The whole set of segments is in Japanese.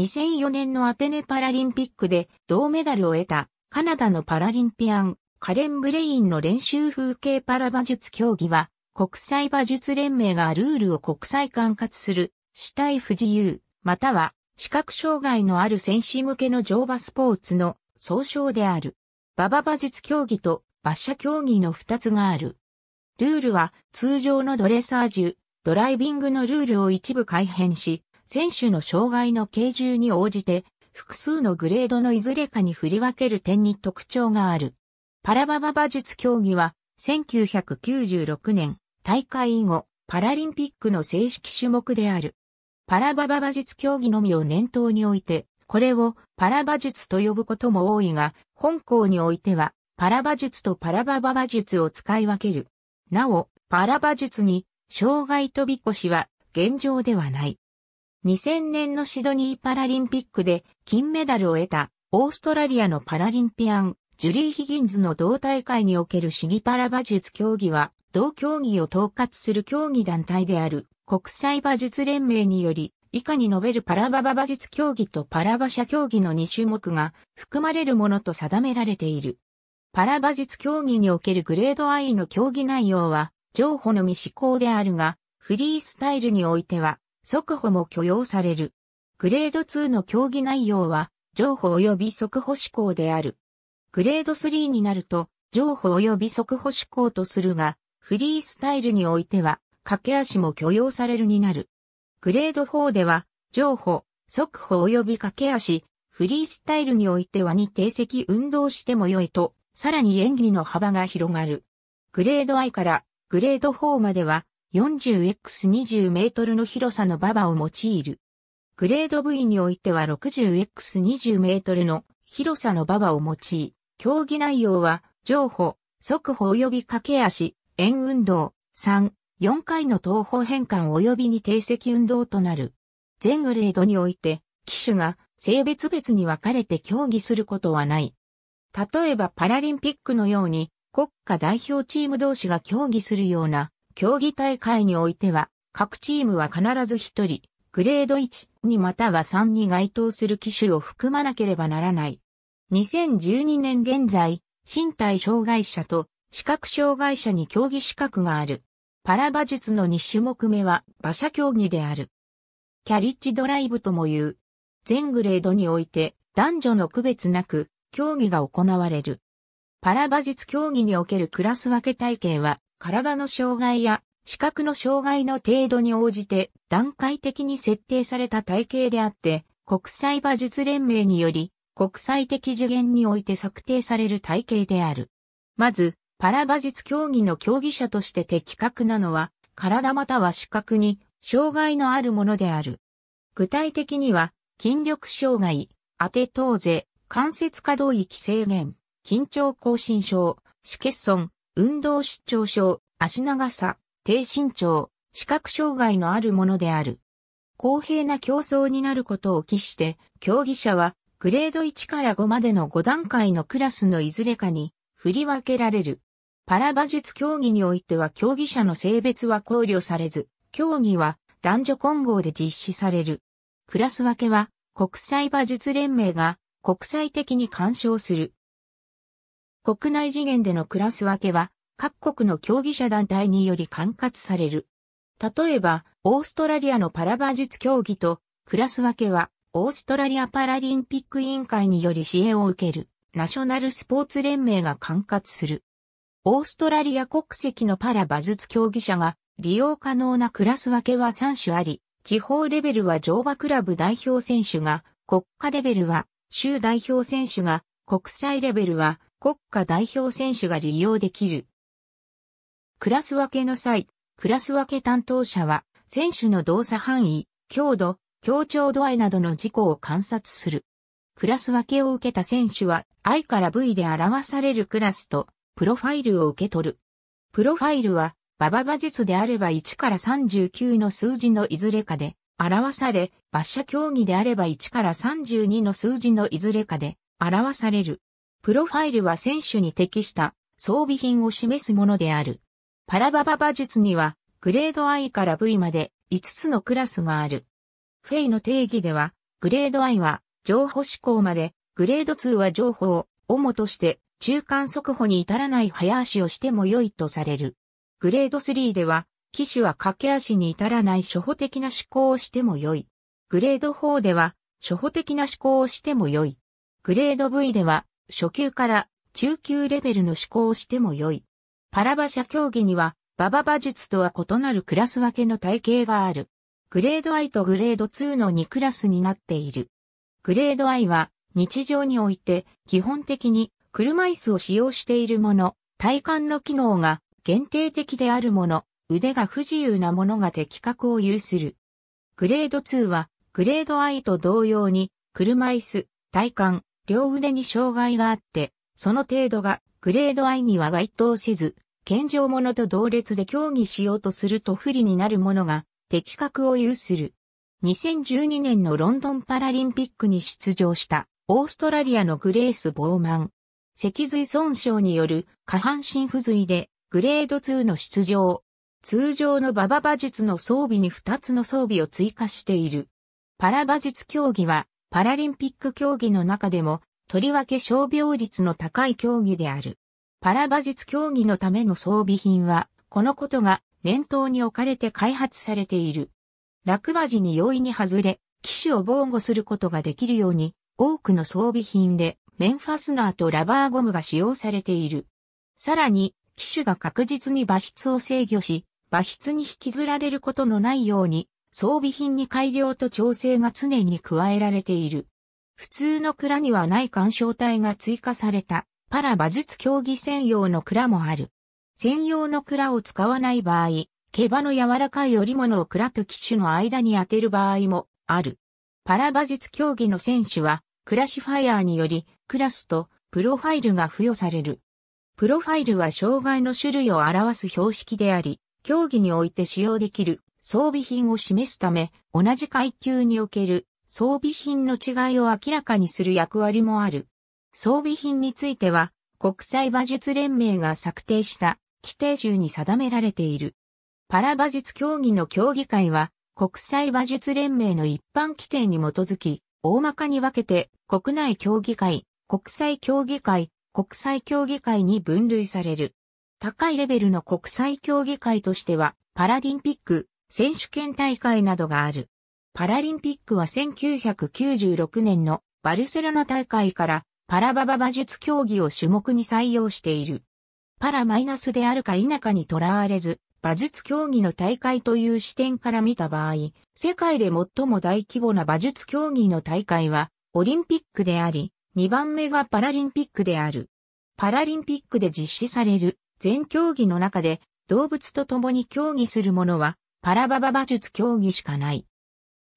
2004年のアテネパラリンピックで銅メダルを得たカナダのパラリンピアン、カレン・ブレインの練習風景パラ馬術競技は、国際馬術連盟がルールを国際管轄する、死体不自由、または視覚障害のある選手向けの乗馬スポーツの総称である。馬場馬術競技と馬車競技の2つがある。ルールは通常のドレサージュ、ドライビングのルールを一部改変し、選手の障害の形重に応じて、複数のグレードのいずれかに振り分ける点に特徴がある。パラババ馬術競技は、1996年、大会以後、パラリンピックの正式種目である。パラババ馬術競技のみを念頭において、これをパラ馬術と呼ぶことも多いが、本校においては、パラ馬術とパラババ馬術を使い分ける。なお、パラ馬術に、障害飛び越しは現状ではない。2000年のシドニーパラリンピックで金メダルを得たオーストラリアのパラリンピアン、ジュリー・ヒギンズの同大会における市議パラ馬術競技は、同競技を統括する競技団体である国際馬術連盟により、以下に述べるパラババ馬術競技とパラ馬車競技の2種目が含まれるものと定められている。パラ馬術競技におけるグレード I の競技内容は、情報のみ思考であるが、フリースタイルにおいては、速歩も許容される。グレード2の競技内容は、上歩及び速歩志向である。グレード3になると、上歩及び速歩志向とするが、フリースタイルにおいては、駆け足も許容されるになる。グレード4では、上歩、速歩及び駆け足、フリースタイルにおいては2定席運動しても良いと、さらに演技の幅が広がる。グレード I からグレード4までは、40x20 メートルの広さの馬場を用いる。グレード V においては 60x20 メートルの広さの馬場を用い、競技内容は、上歩、速歩及び駆け足、円運動、3、4回の東方変換及びに定石運動となる。全グレードにおいて、機種が性別別に分かれて競技することはない。例えばパラリンピックのように、国家代表チーム同士が競技するような競技大会においては、各チームは必ず1人、グレード1にまたは3に該当する機種を含まなければならない。2012年現在、身体障害者と視覚障害者に競技資格がある。パラ馬術の2種目目は馬車競技である。キャリッジドライブとも言う。全グレードにおいて男女の区別なく競技が行われる。パラ馬術競技におけるクラス分け体系は体の障害や視覚の障害の程度に応じて段階的に設定された体系であって、国際馬術連盟により国際的次元において策定される体系である。まず、パラ馬術競技の競技者として的確なのは、体または視覚に障害のあるものである。具体的には、筋力障害、当て当然、関節可動域制限、緊張亢進症、死欠損、運動失調症、足長さ、低身長、視覚障害のあるものである。公平な競争になることを期して、競技者はグレード1から5までの5段階のクラスのいずれかに振り分けられる。パラ馬術競技においては競技者の性別は考慮されず、競技は男女混合で実施される。クラス分けは国際馬術連盟が国際的に干渉する。国内次元でのクラス分けは、各国の競技者団体により管轄される。例えば、オーストラリアのパラ馬術競技と、クラス分けは、オーストラリアパラリンピック委員会により支援を受ける、ナショナルスポーツ連盟が管轄する。オーストラリア国籍のパラ馬術競技者が利用可能なクラス分けは3種あり、地方レベルは乗馬クラブ代表選手が、国家レベルは州代表選手が、国際レベルは国家代表選手が利用できる。クラス分けの際、クラス分け担当者は、選手の動作範囲、強度、協調度合いなどの事項を観察する。クラス分けを受けた選手は、I から V で表されるクラスと、プロファイルを受け取る。プロファイルは、馬場馬術であれば1から39の数字のいずれかで、表され、馬車競技であれば1から32の数字のいずれかで、表される。プロファイルは選手に適した装備品を示すものである。パラババ馬術には、グレード I から V まで5つのクラスがある。フェイの定義では、グレード I は情報指向まで、グレード2は情報を主として中間速歩に至らない早足をしても良いとされる。グレード3では、機種は駆け足に至らない初歩的な思考をしても良い。グレード4では、初歩的な思考をしても良い。グレード V では、初級から中級レベルの思考をしても良い。パラ馬車競技には、馬場馬術とは異なるクラス分けの体系がある。グレード I とグレード2の2クラスになっている。グレード I は日常において基本的に車椅子を使用しているもの、体幹の機能が限定的であるもの、腕が不自由なものが的確を有する。グレード2はグレード I と同様に車椅子、体幹、両腕に障害があって、その程度がグレード I には該当せず、健常者と同列で競技しようとすると不利になる者が的確を有する。2012年のロンドンパラリンピックに出場したオーストラリアのグレース・ボーマン。脊髄損傷による下半身不随でグレード2の出場。通常の馬場馬術の装備に2つの装備を追加している。パラ馬術競技はパラリンピック競技の中でも、とりわけ傷病率の高い競技である。パラ馬術競技のための装備品は、このことが念頭に置かれて開発されている。落馬時に容易に外れ、騎手を防護することができるように、多くの装備品で、面ファスナーとラバーゴムが使用されている。さらに、機種が確実に馬筆を制御し、馬筆に引きずられることのないように、装備品に改良と調整が常に加えられている。普通の蔵にはない干渉体が追加された、パラ馬術競技専用の蔵もある。専用の蔵を使わない場合、毛羽の柔らかい織物を蔵と機種の間に当てる場合もある。パラ馬術競技の選手は、クラシファイアーにより、クラスとプロファイルが付与される。プロファイルは障害の種類を表す標識であり、競技において使用できる装備品を示すため、同じ階級における装備品の違いを明らかにする役割もある。装備品については、国際馬術連盟が策定した規定中に定められている。パラ馬術競技の競技会は、国際馬術連盟の一般規定に基づき、大まかに分けて、国内競技会、国際競技会、国際競技会に分類される。高いレベルの国際競技会としては、パラリンピック、選手権大会などがある。パラリンピックは1996年のバルセロナ大会からパラババ馬術競技を種目に採用している。パラマイナスであるか否かにとらわれず、馬術競技の大会という視点から見た場合、世界で最も大規模な馬術競技の大会はオリンピックであり、2番目がパラリンピックである。パラリンピックで実施される全競技の中で動物と共に競技するものはパラババ馬術競技しかない。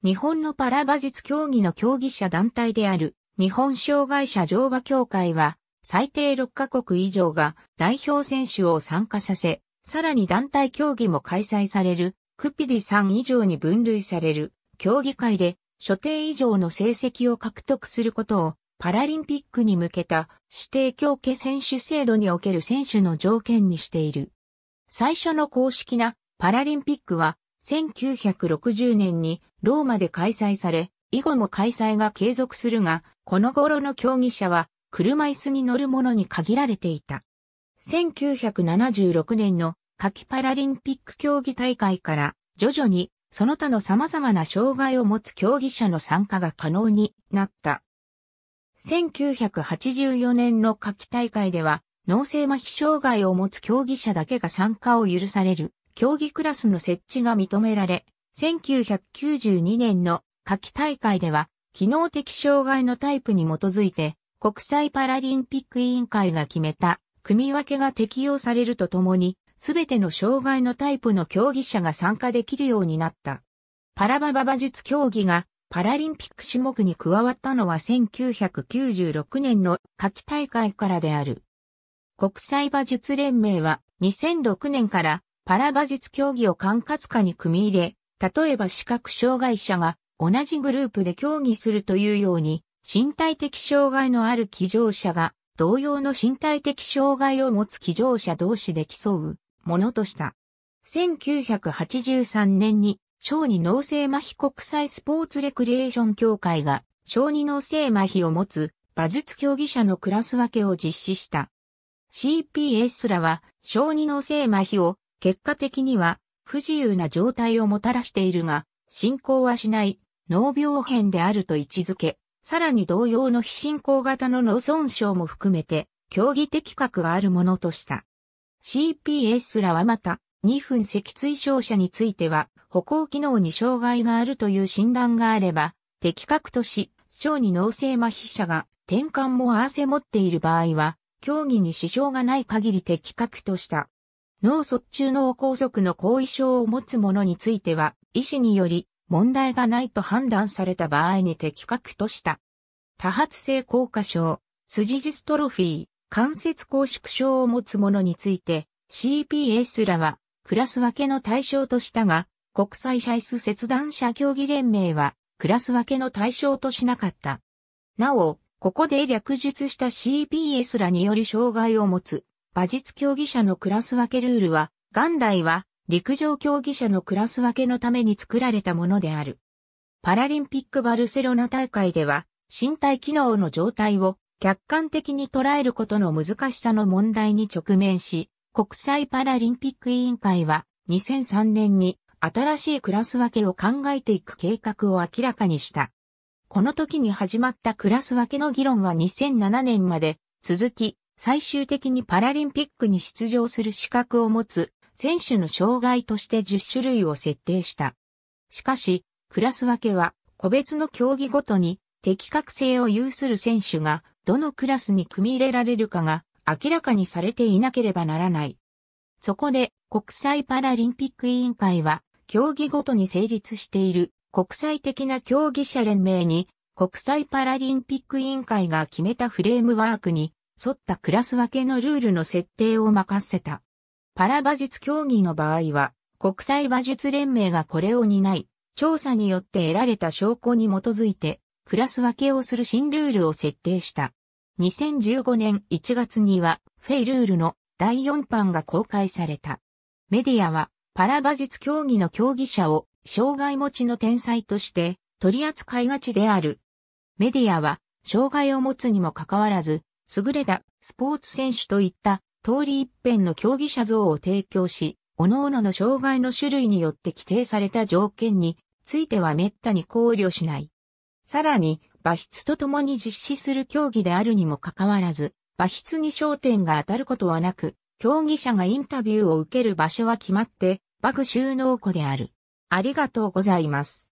日本のパラ馬術競技の競技者団体である日本障害者乗馬協会は最低6カ国以上が代表選手を参加させ、さらに団体競技も開催されるクピデさ3以上に分類される競技会で所定以上の成績を獲得することをパラリンピックに向けた指定競技選手制度における選手の条件にしている。最初の公式なパラリンピックは1960年にローマで開催され、以後も開催が継続するが、この頃の競技者は車椅子に乗るものに限られていた。1976年の夏季パラリンピック競技大会から徐々にその他の様々な障害を持つ競技者の参加が可能になった。1984年の夏季大会では脳性麻痺障害を持つ競技者だけが参加を許される競技クラスの設置が認められ、1992年の夏季大会では、機能的障害のタイプに基づいて、国際パラリンピック委員会が決めた、組み分けが適用されるとともに、すべての障害のタイプの競技者が参加できるようになった。パラババ馬術競技がパラリンピック種目に加わったのは1996年の夏季大会からである。国際馬術連盟は2006年からパラ馬術競技を管轄下に組み入れ、例えば視覚障害者が同じグループで競技するというように、身体的障害のある騎乗者が同様の身体的障害を持つ騎乗者同士で競うものとした。1983年に小児脳性麻痺国際スポーツレクリエーション協会が小児脳性麻痺を持つ馬術競技者のクラス分けを実施した。CPS らは小児脳性麻痺を結果的には不自由な状態をもたらしているが、進行はしない脳病変であると位置づけ、さらに同様の非進行型の脳損傷も含めて、競技的核があるものとした。CPS らはまた、2分脊椎症者については、歩行機能に障害があるという診断があれば、的確とし、小に脳性麻痺者が転換も合わせ持っている場合は、競技に支障がない限り的確とした。脳卒中脳梗塞の後遺症を持つ者については、医師により問題がないと判断された場合に的確とした。多発性硬化症、筋ジジストロフィー、関節硬縮症を持つ者について、CPS らは、クラス分けの対象としたが、国際シャイス切断者協議連盟は、クラス分けの対象としなかった。なお、ここで略述した CPS らにより障害を持つ馬術競技者のクラス分けルールは、元来は陸上競技者のクラス分けのために作られたものである。パラリンピックバルセロナ大会では、身体機能の状態を客観的に捉えることの難しさの問題に直面し、国際パラリンピック委員会は2003年に新しいクラス分けを考えていく計画を明らかにした。この時に始まったクラス分けの議論は2007年まで続き、最終的にパラリンピックに出場する資格を持つ選手の障害として10種類を設定した。しかし、クラス分けは個別の競技ごとに適格性を有する選手がどのクラスに組み入れられるかが明らかにされていなければならない。そこで国際パラリンピック委員会は競技ごとに成立している国際的な競技者連盟に国際パラリンピック委員会が決めたフレームワークに沿ったクラス分けのルールの設定を任せた。パラ馬術競技の場合は、国際馬術連盟がこれを担い、調査によって得られた証拠に基づいて、クラス分けをする新ルールを設定した。2015年1月には、フェイルールの第4版が公開された。メディアは、パラ馬術競技の競技者を、障害持ちの天才として、取り扱いがちである。メディアは、障害を持つにもかかわらず、優れたスポーツ選手といった通り一辺の競技者像を提供し、各々の障害の種類によって規定された条件については滅多に考慮しない。さらに、馬筆と共に実施する競技であるにもかかわらず、馬筆に焦点が当たることはなく、競技者がインタビューを受ける場所は決まって、バグ収納庫である。ありがとうございます。